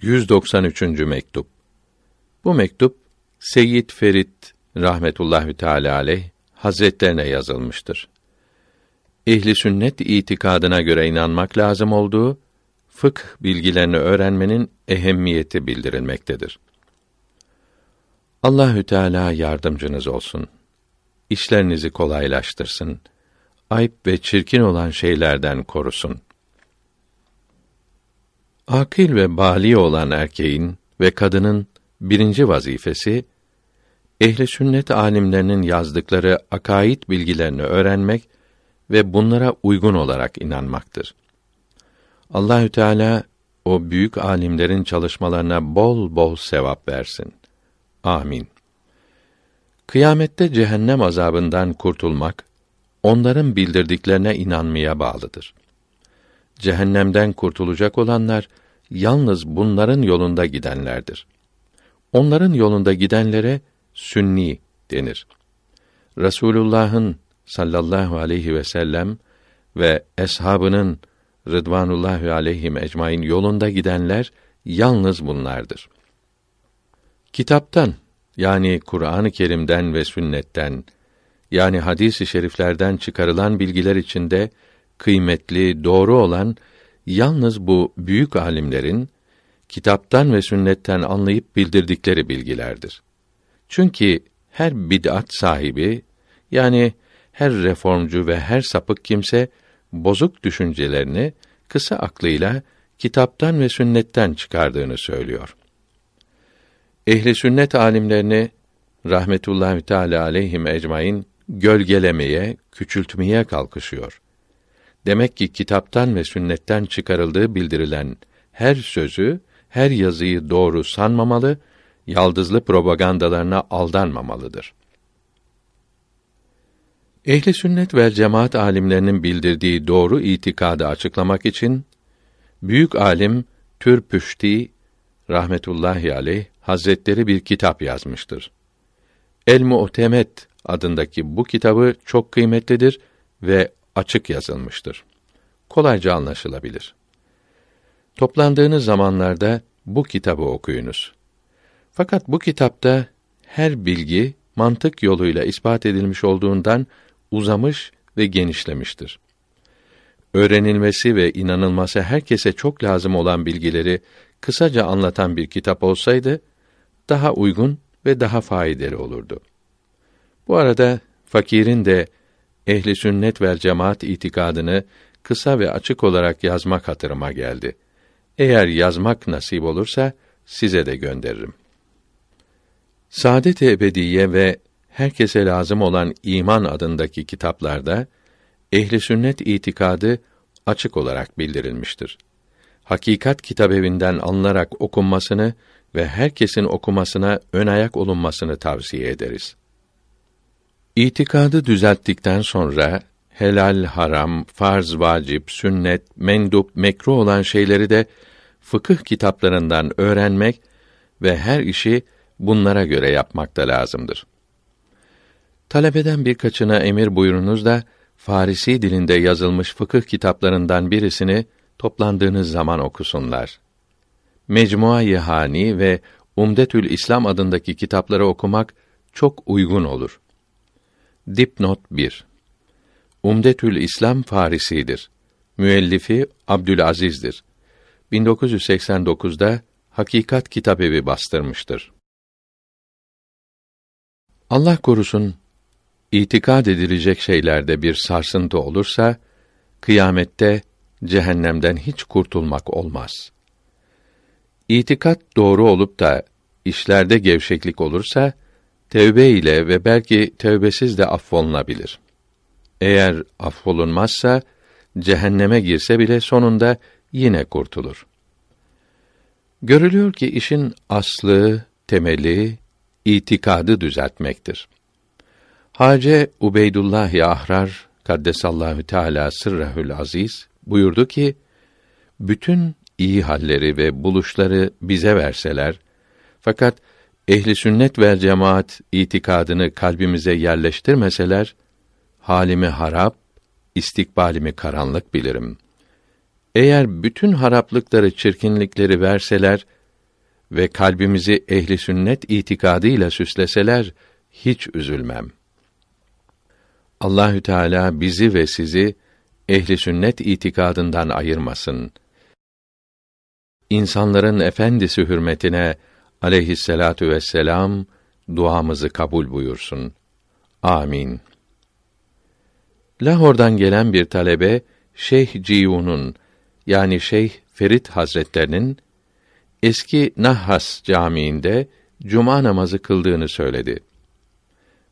193. mektup. Bu mektup Seyyid Ferit rahmetullahi teala aleyh hazretlerine yazılmıştır. Ehli sünnet itikadına göre inanmak lazım olduğu fıkh bilgilerini öğrenmenin ehemmiyeti bildirilmektedir. Allahü Teala yardımcınız olsun. İşlerinizi kolaylaştırsın. Ayıp ve çirkin olan şeylerden korusun. Akil ve bali olan erkeğin ve kadının birinci vazifesi ehli sünnet alimlerinin yazdıkları akaid bilgilerini öğrenmek ve bunlara uygun olarak inanmaktır. Allahü Teala o büyük alimlerin çalışmalarına bol bol sevap versin. Amin. Kıyamette cehennem azabından kurtulmak onların bildirdiklerine inanmaya bağlıdır. Cehennemden kurtulacak olanlar yalnız bunların yolunda gidenlerdir. Onların yolunda gidenlere sünni denir. Rasulullahın sallallahu aleyhi ve sellem ve eshabının rıdvanullahi aleyhim ecmain yolunda gidenler yalnız bunlardır. Kitaptan yani Kur'an-ı Kerim'den ve sünnetten yani hadis-i şeriflerden çıkarılan bilgiler içinde kıymetli, doğru olan Yalnız bu büyük alimlerin kitaptan ve sünnetten anlayıp bildirdikleri bilgilerdir. Çünkü her bid'at sahibi yani her reformcu ve her sapık kimse bozuk düşüncelerini kısa aklıyla kitaptan ve sünnetten çıkardığını söylüyor. Ehli sünnet alimlerini rahmetullahi teala aleyhim ecmaîn gölgelemeye, küçültmeye kalkışıyor. Demek ki kitaptan ve sünnetten çıkarıldığı bildirilen her sözü, her yazıyı doğru sanmamalı, yaldızlı propagandalarına aldanmamalıdır. Ehli sünnet ve cemaat alimlerinin bildirdiği doğru itikadı açıklamak için büyük alim Türpüşti rahmetullahi aleyh hazretleri bir kitap yazmıştır. El Mu'temet adındaki bu kitabı çok kıymetlidir ve açık yazılmıştır. Kolayca anlaşılabilir. Toplandığınız zamanlarda bu kitabı okuyunuz. Fakat bu kitapta her bilgi mantık yoluyla ispat edilmiş olduğundan uzamış ve genişlemiştir. Öğrenilmesi ve inanılması herkese çok lazım olan bilgileri kısaca anlatan bir kitap olsaydı daha uygun ve daha faydalı olurdu. Bu arada fakirin de ehli sünnet ve cemaat itikadını kısa ve açık olarak yazmak hatırıma geldi. Eğer yazmak nasip olursa size de gönderirim. Saadet-i Ebediye ve herkese lazım olan iman adındaki kitaplarda ehli sünnet itikadı açık olarak bildirilmiştir. Hakikat kitabevinden alınarak okunmasını ve herkesin okumasına önayak olunmasını tavsiye ederiz. İtikadı düzelttikten sonra helal, haram, farz, vacip, sünnet, mendup, mekruh olan şeyleri de fıkıh kitaplarından öğrenmek ve her işi bunlara göre yapmak da lazımdır. Talebeden birkaçına emir buyurunuz da Farisi dilinde yazılmış fıkıh kitaplarından birisini toplandığınız zaman okusunlar. Mecmua-i Hani ve Umdetül İslam adındaki kitapları okumak çok uygun olur.'' Dipnot 1. Umdetül İslam Farisidir. Müellifi Abdülaziz'dir. 1989'da Hakikat Kitabevi bastırmıştır. Allah korusun itikad edilecek şeylerde bir sarsıntı olursa kıyamette cehennemden hiç kurtulmak olmaz. İtikat doğru olup da işlerde gevşeklik olursa tevbe ile ve belki tevbesiz de affolunabilir. Eğer affolunmazsa cehenneme girse bile sonunda yine kurtulur. Görülüyor ki işin aslı, temeli, itikadı düzeltmektir. Hace Ubeydullah yahrar Kaddesallahu Teala sırrahül aziz buyurdu ki bütün iyi halleri ve buluşları bize verseler fakat ehli sünnet ve cemaat itikadını kalbimize yerleştirmeseler halimi harap, istikbalimi karanlık bilirim. Eğer bütün haraplıkları, çirkinlikleri verseler ve kalbimizi ehli sünnet itikadıyla süsleseler hiç üzülmem. Allahü Teala bizi ve sizi ehli sünnet itikadından ayırmasın. İnsanların efendisi hürmetine aleyhisselatu vesselam duamızı kabul buyursun. Amin. Lahor'dan gelen bir talebe Şeyh Ciyun'un yani Şeyh Ferit Hazretlerinin eski Nahhas Camii'nde cuma namazı kıldığını söyledi.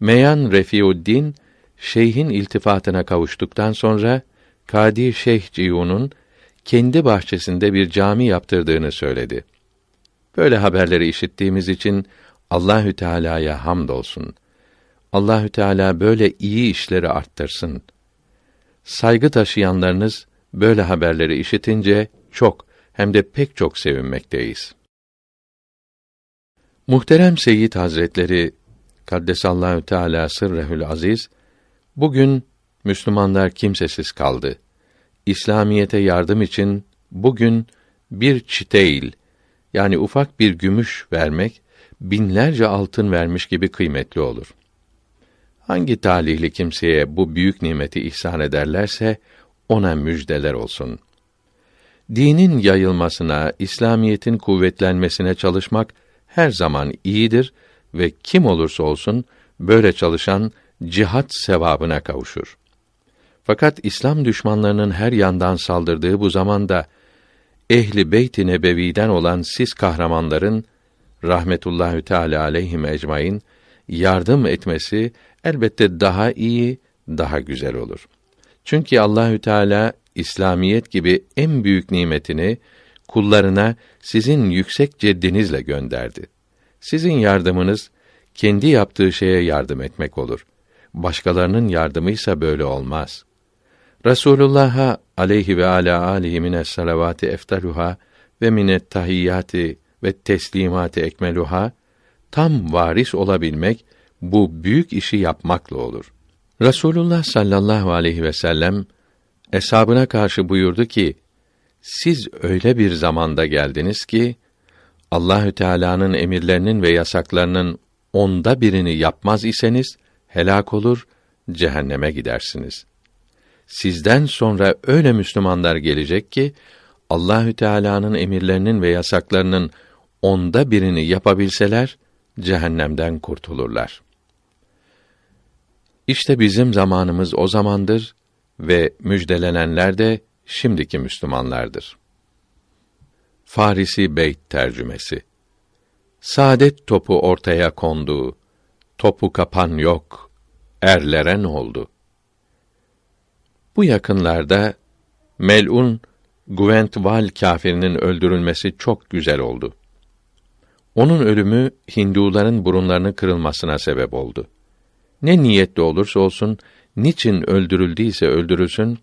Meyan Refiuddin şeyhin iltifatına kavuştuktan sonra Kadi Şeyh Ciyun'un kendi bahçesinde bir cami yaptırdığını söyledi. Böyle haberleri işittiğimiz için Allahü Teala'ya hamdolsun. Allahü Teala böyle iyi işleri arttırsın. Saygı taşıyanlarınız böyle haberleri işitince çok hem de pek çok sevinmekteyiz. Muhterem Seyyid Hazretleri Kaddesallahu Teala sırrehül aziz bugün Müslümanlar kimsesiz kaldı. İslamiyete yardım için bugün bir çiteil yani ufak bir gümüş vermek binlerce altın vermiş gibi kıymetli olur. Hangi talihli kimseye bu büyük nimeti ihsan ederlerse ona müjdeler olsun. Dinin yayılmasına, İslamiyetin kuvvetlenmesine çalışmak her zaman iyidir ve kim olursa olsun böyle çalışan cihat sevabına kavuşur. Fakat İslam düşmanlarının her yandan saldırdığı bu zamanda ehli beyt-i nebeviden olan siz kahramanların rahmetullahü teala aleyhim ecmaîn yardım etmesi elbette daha iyi, daha güzel olur. Çünkü Allahü Teala İslamiyet gibi en büyük nimetini kullarına sizin yüksek ceddinizle gönderdi. Sizin yardımınız kendi yaptığı şeye yardım etmek olur. Başkalarının yardımıysa böyle olmaz. Resulullah'a aleyhi ve ala alihi mine salavati eftaluha ve mine tahiyyati ve teslimati ekmeluha tam varis olabilmek bu büyük işi yapmakla olur. Resulullah sallallahu aleyhi ve sellem eshabına karşı buyurdu ki: Siz öyle bir zamanda geldiniz ki Allahü Teala'nın emirlerinin ve yasaklarının onda birini yapmaz iseniz helak olur, cehenneme gidersiniz sizden sonra öyle Müslümanlar gelecek ki Allahü Teala'nın emirlerinin ve yasaklarının onda birini yapabilseler cehennemden kurtulurlar. İşte bizim zamanımız o zamandır ve müjdelenenler de şimdiki Müslümanlardır. Farisi Beyt tercümesi. Saadet topu ortaya kondu. Topu kapan yok. Erlere ne oldu?'' Bu yakınlarda Mel'un Guventval kâfirinin öldürülmesi çok güzel oldu. Onun ölümü Hinduların burunlarının kırılmasına sebep oldu. Ne niyetli olursa olsun, niçin öldürüldüyse öldürülsün,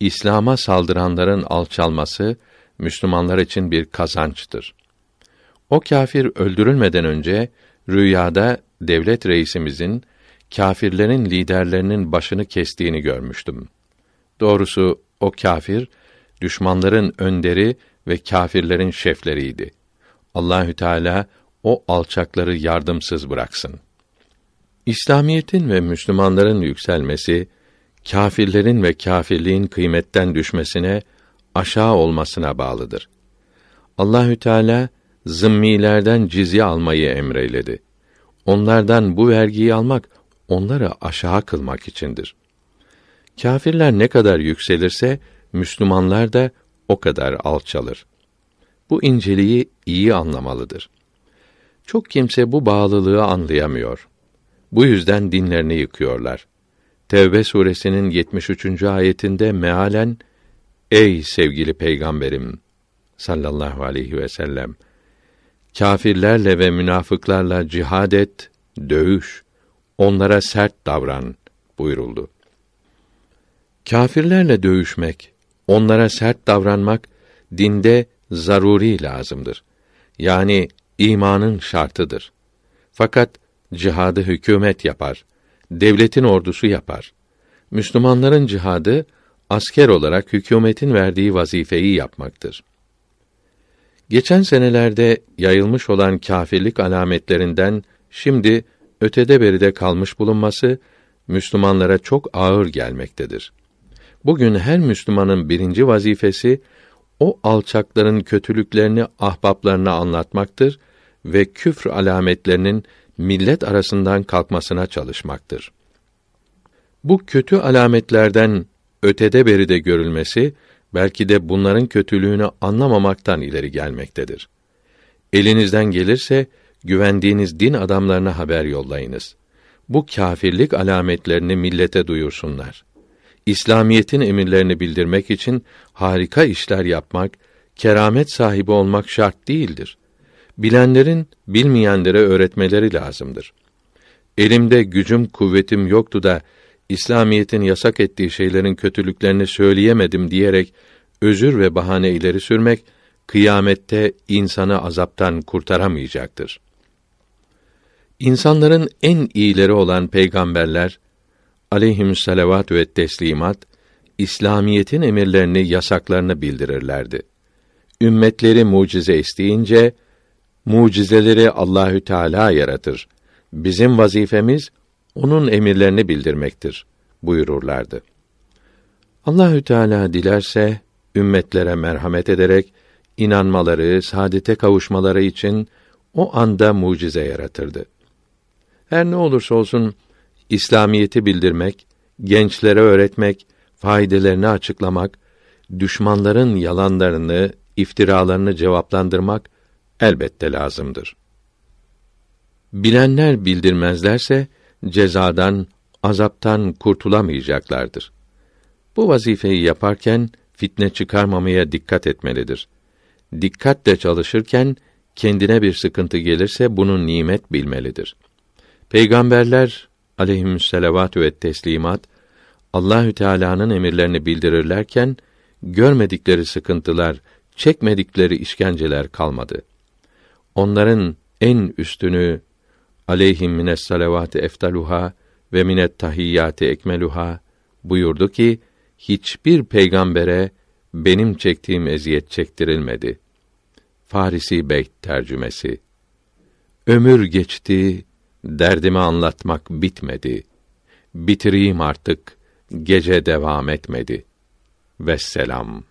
İslam'a saldıranların alçalması Müslümanlar için bir kazançtır. O kâfir öldürülmeden önce rüyada devlet reisimizin kâfirlerin liderlerinin başını kestiğini görmüştüm. Doğrusu o kafir düşmanların önderi ve kâfirlerin şefleriydi. Allahü Teala o alçakları yardımsız bıraksın. İslamiyetin ve Müslümanların yükselmesi, kâfirlerin ve kâfirliğin kıymetten düşmesine, aşağı olmasına bağlıdır. Allahü Teala zımmilerden cizye almayı emreyledi. Onlardan bu vergiyi almak onları aşağı kılmak içindir. Kafirler ne kadar yükselirse Müslümanlar da o kadar alçalır. Bu inceliği iyi anlamalıdır. Çok kimse bu bağlılığı anlayamıyor. Bu yüzden dinlerini yıkıyorlar. Tevbe suresinin 73. ayetinde mealen Ey sevgili peygamberim sallallahu aleyhi ve sellem kâfirlerle ve münafıklarla cihad et, dövüş, onlara sert davran buyuruldu. Kâfirlerle dövüşmek, onlara sert davranmak dinde zaruri lazımdır. Yani imanın şartıdır. Fakat cihadı hükümet yapar, devletin ordusu yapar. Müslümanların cihadı asker olarak hükümetin verdiği vazifeyi yapmaktır. Geçen senelerde yayılmış olan kâfirlik alametlerinden şimdi ötede beride kalmış bulunması Müslümanlara çok ağır gelmektedir. Bugün her Müslümanın birinci vazifesi o alçakların kötülüklerini ahbaplarına anlatmaktır ve küfr alametlerinin millet arasından kalkmasına çalışmaktır. Bu kötü alametlerden ötede beride görülmesi belki de bunların kötülüğünü anlamamaktan ileri gelmektedir. Elinizden gelirse güvendiğiniz din adamlarına haber yollayınız. Bu kâfirlik alametlerini millete duyursunlar.'' İslamiyetin emirlerini bildirmek için harika işler yapmak, keramet sahibi olmak şart değildir. Bilenlerin bilmeyenlere öğretmeleri lazımdır. Elimde gücüm kuvvetim yoktu da İslamiyetin yasak ettiği şeylerin kötülüklerini söyleyemedim diyerek özür ve bahane ileri sürmek kıyamette insanı azaptan kurtaramayacaktır. İnsanların en iyileri olan peygamberler aleyhim salavat ve teslimat İslamiyetin emirlerini, yasaklarını bildirirlerdi. Ümmetleri mucize isteyince mucizeleri Allahü Teala yaratır. Bizim vazifemiz onun emirlerini bildirmektir buyururlardı. Allahü Teala dilerse ümmetlere merhamet ederek inanmaları, saadete kavuşmaları için o anda mucize yaratırdı. Her ne olursa olsun İslamiyeti bildirmek, gençlere öğretmek, faydelerini açıklamak, düşmanların yalanlarını, iftiralarını cevaplandırmak elbette lazımdır. Bilenler bildirmezlerse cezadan, azaptan kurtulamayacaklardır. Bu vazifeyi yaparken fitne çıkarmamaya dikkat etmelidir. Dikkatle çalışırken kendine bir sıkıntı gelirse bunu nimet bilmelidir. Peygamberler aleyhimüsselavatü ve teslimat Allahü Teala'nın emirlerini bildirirlerken görmedikleri sıkıntılar, çekmedikleri işkenceler kalmadı. Onların en üstünü aleyhim mines salavat eftaluha ve minet tahiyyati ekmeluha buyurdu ki hiçbir peygambere benim çektiğim eziyet çektirilmedi. Farisi Beyt tercümesi. Ömür geçti, Derdimi anlatmak bitmedi. Bitireyim artık. Gece devam etmedi. Vesselam.